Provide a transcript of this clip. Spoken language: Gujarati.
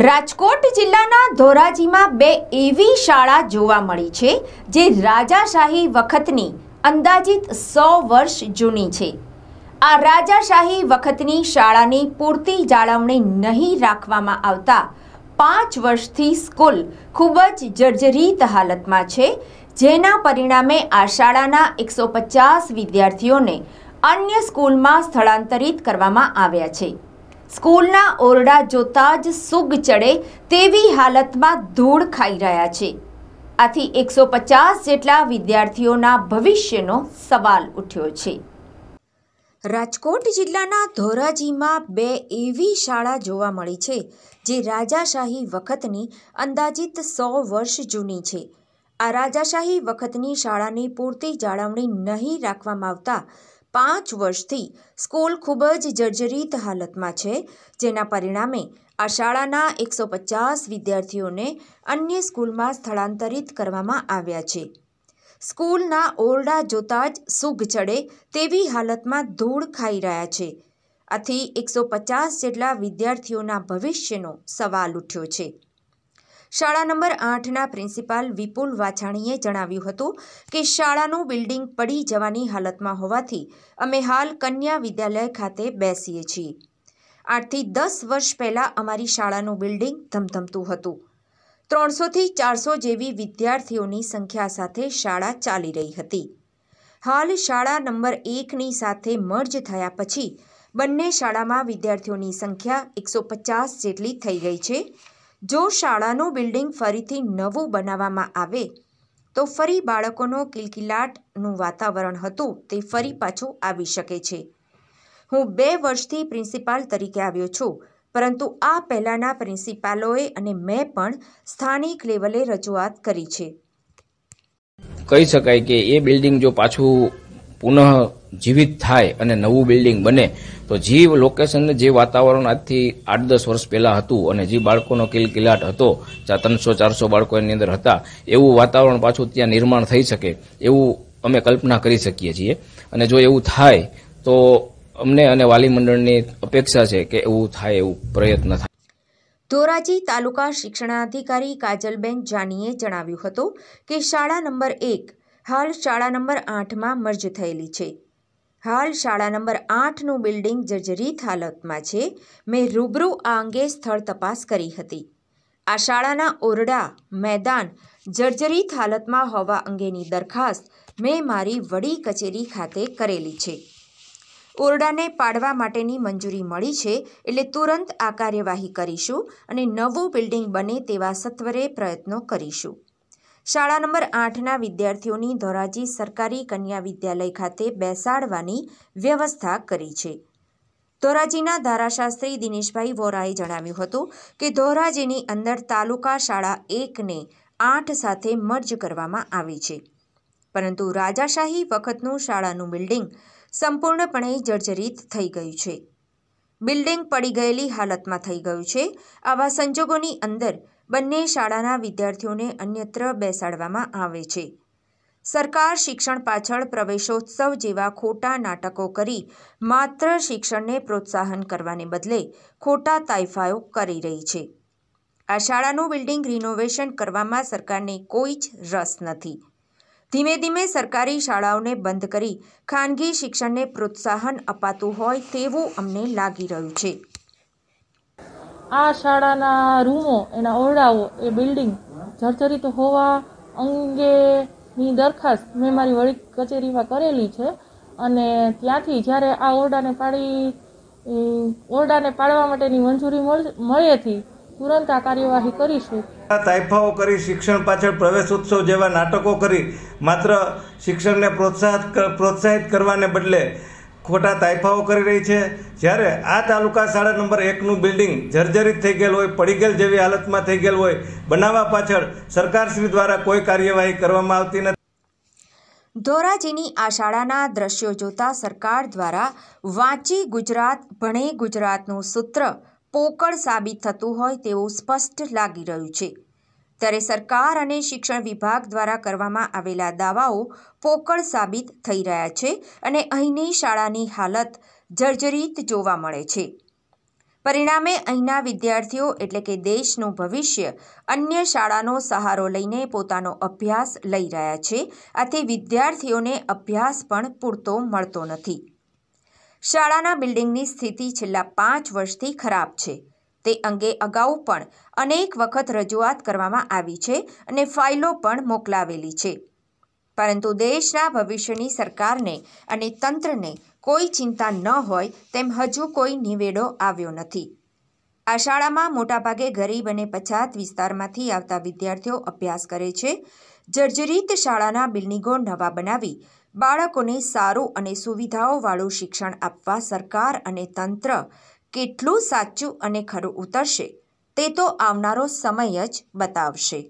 રાજકોટ જિલ્લાના ધોરાજીમાં બે એવી શાળા જોવા મળી છે જે રાજાશાહી વખતની અંદાજિત સો વર્ષ જૂની છે આ રાજાશાહી વખતની શાળાની પૂરતી જાળવણી નહીં રાખવામાં આવતા પાંચ વર્ષથી સ્કૂલ ખૂબ જ જર્જરિત હાલતમાં છે જેના પરિણામે આ શાળાના એકસો પચાસ વિદ્યાર્થીઓને અન્ય સ્કૂલમાં સ્થળાંતરિત કરવામાં આવ્યા છે સ્કૂલના ઓરડા જોતા જ સુગ ચડે તેવી હાલતમાં ધૂળ ખાઈ રહ્યા છે આથી એકસો પચાસ જેટલા વિદ્યાર્થીઓના ભવિષ્યનો સવાલ ઉઠ્યો છે રાજકોટ જિલ્લાના ધોરાજીમાં બે એવી શાળા જોવા મળી છે જે રાજાશાહી વખતની અંદાજિત સો વર્ષ જૂની છે આ રાજાશાહી વખતની શાળાની પૂરતી જાળવણી નહીં રાખવામાં આવતા પાંચ વર્ષથી સ્કૂલ ખૂબ જ જર્જરિત હાલતમાં છે જેના પરિણામે આ શાળાના એકસો પચાસ વિદ્યાર્થીઓને અન્ય સ્કૂલમાં સ્થળાંતરિત કરવામાં આવ્યા છે સ્કૂલના ઓરડા જોતાં જ સુગ ચડે તેવી હાલતમાં ધૂળ ખાઈ રહ્યા છે આથી એકસો પચાસ જેટલા વિદ્યાર્થીઓના ભવિષ્યનો સવાલ ઉઠ્યો છે શાળા નંબર આઠના પ્રિન્સિપાલ વિપુલ વાછાણીએ જણાવ્યું હતું કે શાળાનું બિલ્ડિંગ પડી જવાની હાલતમાં હોવાથી અમે હાલ કન્યા વિદ્યાલય ખાતે બેસીએ છીએ આઠથી દસ વર્ષ પહેલાં અમારી શાળાનું બિલ્ડિંગ ધમધમતું હતું ત્રણસોથી ચારસો જેવી વિદ્યાર્થીઓની સંખ્યા સાથે શાળા ચાલી રહી હતી હાલ શાળા નંબર એકની સાથે મર્જ થયા પછી બંને શાળામાં વિદ્યાર્થીઓની સંખ્યા એકસો પચાસ જેટલી થઈ ગઈ છે જો શાળાનું બિલ્ડિંગ ફરીથી નવું બનાવવામાં આવે તો ફરી બાળકોનો કિલકિલાટનું વાતાવરણ હતું તે ફરી પાછું આવી શકે છે હું બે વર્ષથી પ્રિન્સિપાલ તરીકે આવ્યો છું પરંતુ આ પહેલાંના પ્રિન્સિપાલોએ અને મેં પણ સ્થાનિક લેવલે રજૂઆત કરી છે કહી શકાય કે એ બિલ્ડિંગ જો પાછું પુનઃ જીવિત થાય અને નવું બિલ્ડિંગ બને તો જે લોકેશન જે વાતાવરણ આજથી આઠ દસ વર્ષ પહેલાં હતું અને જે બાળકોનો કિલકિલાટ હતો ત્રણસો ચારસો બાળકો એની અંદર હતા એવું વાતાવરણ પાછું ત્યાં નિર્માણ થઈ શકે એવું અમે કલ્પના કરી શકીએ છીએ અને જો એવું થાય તો અમને અને વાલી મંડળની અપેક્ષા છે કે એવું થાય એવું પ્રયત્ન થાય ધોરાજી તાલુકા શિક્ષણાધિકારી કાજલબેન જાનીએ જણાવ્યું હતું કે શાળા નંબર એક હાલ શાળા નંબર આઠમાં મર્જ થયેલી છે હાલ શાળા નંબર આઠનું બિલ્ડિંગ જર્જરિત હાલતમાં છે મેં રૂબરૂ આ અંગે સ્થળ તપાસ કરી હતી આ શાળાના ઓરડા મેદાન જર્જરિત હાલતમાં હોવા અંગેની દરખાસ્ત મેં મારી વડી કચેરી ખાતે કરેલી છે ઓરડાને પાડવા માટેની મંજૂરી મળી છે એટલે તુરંત આ કાર્યવાહી કરીશું અને નવું બિલ્ડિંગ બને તેવા સત્વરે પ્રયત્નો કરીશું શાળા નંબર આઠના વિદ્યાર્થીઓની ધોરાજી સરકારી કન્યા વિદ્યાલય ખાતે બેસાડવાની વ્યવસ્થા કરી છે ધોરાજીના ધારાશાસ્ત્રી દિનેશભાઈ વોરાએ જણાવ્યું હતું કે ધોરાજીની અંદર તાલુકા શાળા એકને આઠ સાથે મર્જ કરવામાં આવી છે પરંતુ રાજાશાહી વખતનું શાળાનું બિલ્ડિંગ સંપૂર્ણપણે જર્જરિત થઈ ગયું છે બિલ્ડિંગ પડી ગયેલી હાલતમાં થઈ ગયું છે આવા સંજોગોની અંદર બંને શાળાના વિદ્યાર્થીઓને અન્યત્ર બેસાડવામાં આવે છે સરકાર શિક્ષણ પાછળ પ્રવેશોત્સવ જેવા ખોટા નાટકો કરી માત્ર શિક્ષણને પ્રોત્સાહન કરવાને બદલે ખોટા તાઇફાઓ કરી રહી છે આ શાળાનું બિલ્ડિંગ રિનોવેશન કરવામાં સરકારને કોઈ જ રસ નથી ધીમે ધીમે સરકારી શાળાઓને બંધ કરી ખાનગી શિક્ષણને પ્રોત્સાહન અપાતું હોય તેવું અમને લાગી રહ્યું છે આ શાળાના રૂમો એના ઓરડાઓ એ બિલ્ડિંગ જર્જરિત હોવા અંગેની દરખાસ્ત મેં મારી વડી કચેરીમાં કરેલી છે અને ત્યાંથી જ્યારે આ ઓરડાને પાડી ઓરડાને પાડવા માટેની મંજૂરી મળેથી તુરંત આ કાર્યવાહી કરીશું તાઇફાઓ કરી શિક્ષણ પાછળ પ્રવેશ ઉત્સવ જેવા નાટકો કરી માત્ર શિક્ષણને પ્રોત્સાહિત પ્રોત્સાહિત કરવાને બદલે ખોટા તાયફાઓ કરી રહી છે જ્યારે આ તાલુકા શાળા નંબર એકનું બિલ્ડિંગ જર્જરિત થઈ ગયેલ હોય પડી ગયેલ જેવી હાલતમાં થઈ ગયેલ હોય બનાવવા પાછળ સરકારશ્રી દ્વારા કોઈ કાર્યવાહી કરવામાં આવતી નથી ધોરાજીની આ શાળાના દ્રશ્યો જોતા સરકાર દ્વારા વાંચી ગુજરાત ભણે ગુજરાતનું સૂત્ર પોકળ સાબિત થતું હોય તેવું સ્પષ્ટ લાગી રહ્યું છે ત્યારે સરકાર અને શિક્ષણ વિભાગ દ્વારા કરવામાં આવેલા દાવાઓ પોકળ સાબિત થઈ રહ્યા છે અને અહીંની શાળાની હાલત જર્જરિત જોવા મળે છે પરિણામે અહીંના વિદ્યાર્થીઓ એટલે કે દેશનું ભવિષ્ય અન્ય શાળાનો સહારો લઈને પોતાનો અભ્યાસ લઈ રહ્યા છે આથી વિદ્યાર્થીઓને અભ્યાસ પણ પૂરતો મળતો નથી શાળાના બિલ્ડિંગની સ્થિતિ છેલ્લા પાંચ વર્ષથી ખરાબ છે તે અંગે અગાઉ પણ અનેક વખત રજૂઆત કરવામાં આવી છે અને ફાઇલો પણ મોકલાવેલી છે પરંતુ દેશના ભવિષ્યની સરકારને અને તંત્રને કોઈ ચિંતા ન હોય તેમ હજુ કોઈ નિવેડો આવ્યો નથી આ શાળામાં મોટાભાગે ગરીબ અને પછાત વિસ્તારમાંથી આવતા વિદ્યાર્થીઓ અભ્યાસ કરે છે જર્જરિત શાળાના બિલ્ડિંગો નવા બનાવી બાળકોને સારું અને સુવિધાઓવાળું શિક્ષણ આપવા સરકાર અને તંત્ર કેટલું સાચું અને ખરું ઉતરશે તે તો આવનારો સમય જ બતાવશે